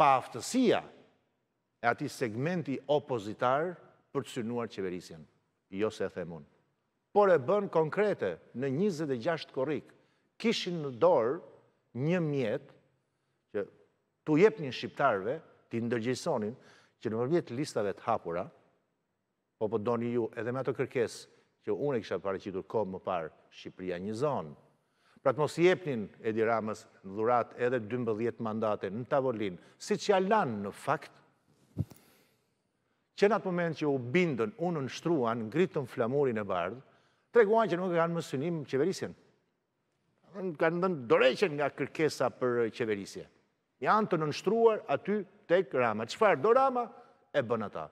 pa aftësia e ati segmenti opozitar për të synuar qeverisjen. Jo se e themun. Por e bën konkrete në 26 korik, kishin në dorë një mjetë që tu jep një shqiptarve, ti ndërgjësonin, që në mërbjet listave të hapura, po përdoni po ju edhe me ato kërkes që unë e kisha pareqitur komë më parë Shqipëria një zonë, Pra të mos jepnin Edi Ramës në dhurat edhe 12 mandate në tavolin, si që alan në fakt, që në atë moment që u bindën, unë në shtruan, ngritën flamurin e bardhë, treguan që nuk e kanë mësynim qeverisjen. Kanë dëndën doreqen nga kërkesa për qeverisje. Janë të nënështruar aty tek Rama. Qëfar do Rama, e bën ata.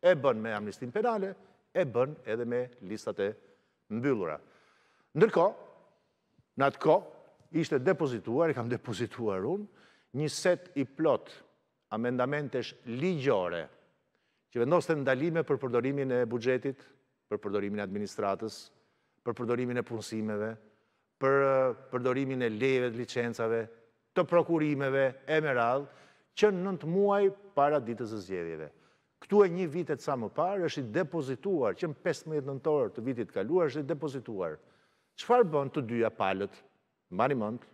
E bën me amnistin penale, e bën edhe me listate mbyllura. Ndërko, Në atë ko, ishte depozituar, i kam depozituar unë, një set i plot amendamentesh ligjore që të ndalime për përdorimin e bugjetit, për përdorimin e administratës, për përdorimin e punësimeve, për përdorimin e leve të licencave, të prokurimeve, e më radhë, që nëntë muaj para ditës e zgjedhjeve. Këtu e një vitet sa më parë, është i depozituar, që në 15 nëntorë të vitit kaluar, është i depozituar, qëfar bën të dyja palët, mani mëndë,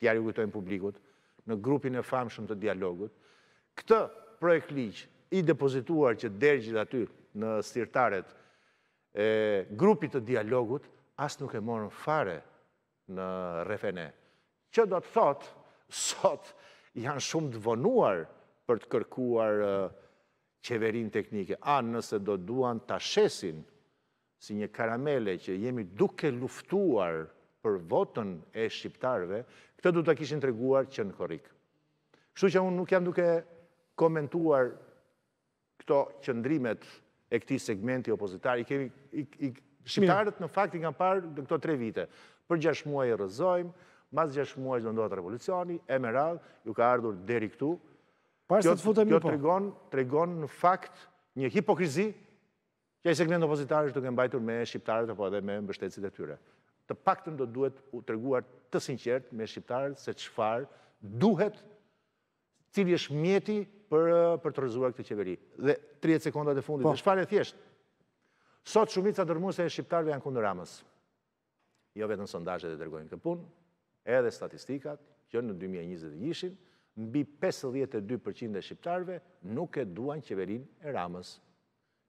tjarë i publikut, në grupin e famshëm të dialogut, këtë projekt ligjë i depozituar që dergjit aty në stirtaret grupit të dialogut, asë nuk e morën fare në refene. Që do të thotë, sot janë shumë të vonuar për të kërkuar qeverin teknike, a nëse do duan të ashesin si një karamele që jemi duke luftuar për votën e shqiptarve, këtë du të kishin të reguar që në korik. Kështu që unë nuk jam duke komentuar këto qëndrimet e këti segmenti opozitar, i kemi shqiptarët në fakt i parë në këto tre vite. Për gjash muaj e rëzojmë, mas gjash muaj e do ndohet revolucioni, e me radhë, ju ka ardhur deri këtu. Kjo të po. regon në fakt një hipokrizi që se segment opozitarë është duke mbajtur me shqiptarët apo edhe me mbështetësit e tyre. Të paktën do duhet u tërguar të sinqert me shqiptarët se qëfar duhet cili është mjeti për të rëzuar këtë qeveri. Dhe 30 sekundat e fundit, po. dhe e thjesht. Sot shumica dërmuse e shqiptarëve janë kundër amës. Jo vetë në sondajet dhe dërgojnë këtë punë, edhe statistikat, që në 2021-in, mbi 52% e shqiptarëve nuk e duan qeverin e ramës.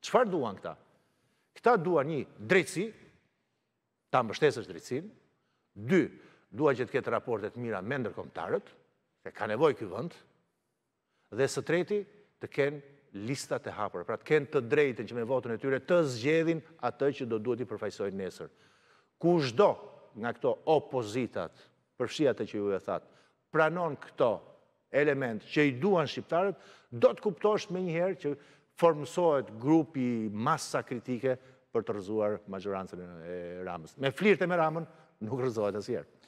Qëfar duan këta? Këta duan një drejtësi, ta mështesës drejtësin, dy, duan që të ketë raportet mira me ndërkomtarët, e ka nevoj këtë vënd, dhe së treti, të kenë listat e hapër, pra të kenë të drejtën që me votën e tyre të zgjedhin atë që do duhet i përfajsojnë nesër. Ku shdo nga këto opozitat, përfësia të që ju e thatë, pranon këto element që i duan shqiptarët, do të kuptosht me njëherë që formësohet grupi masa kritike për të rëzuar majorancën e Ramës. Me flirte me Ramën, nuk rëzohet asjerë.